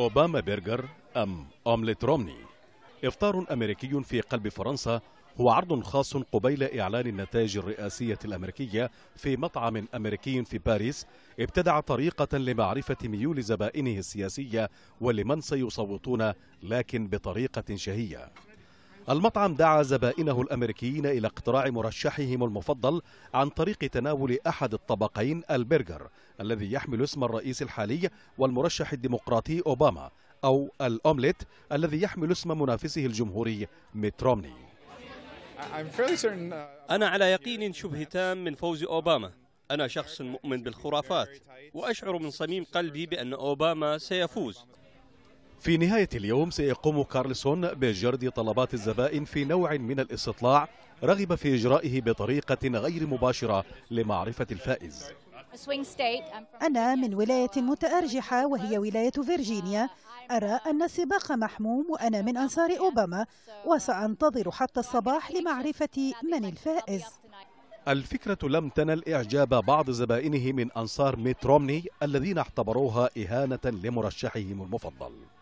أوباما برجر أم أومليت رومني إفطار أمريكي في قلب فرنسا هو عرض خاص قبيل إعلان النتائج الرئاسية الأمريكية في مطعم أمريكي في باريس ابتدع طريقة لمعرفة ميول زبائنه السياسية ولمن سيصوتون لكن بطريقة شهية المطعم دعا زبائنه الأمريكيين إلى اقتراع مرشحهم المفضل عن طريق تناول أحد الطبقين البرجر الذي يحمل اسم الرئيس الحالي والمرشح الديمقراطي أوباما أو الأومليت الذي يحمل اسم منافسه الجمهوري ميت رومني uh, أنا على يقين شبه تام من فوز أوباما أنا شخص مؤمن بالخرافات وأشعر من صميم قلبي بأن أوباما سيفوز في نهاية اليوم سيقوم كارلسون بجرد طلبات الزبائن في نوع من الاستطلاع رغب في إجرائه بطريقة غير مباشرة لمعرفة الفائز أنا من ولاية متأرجحة وهي ولاية فيرجينيا أرى أن السباق محموم وأنا من أنصار أوباما وسأنتظر حتى الصباح لمعرفة من الفائز الفكرة لم تنل إعجاب بعض زبائنه من أنصار ميت رومني الذين اعتبروها إهانة لمرشحهم المفضل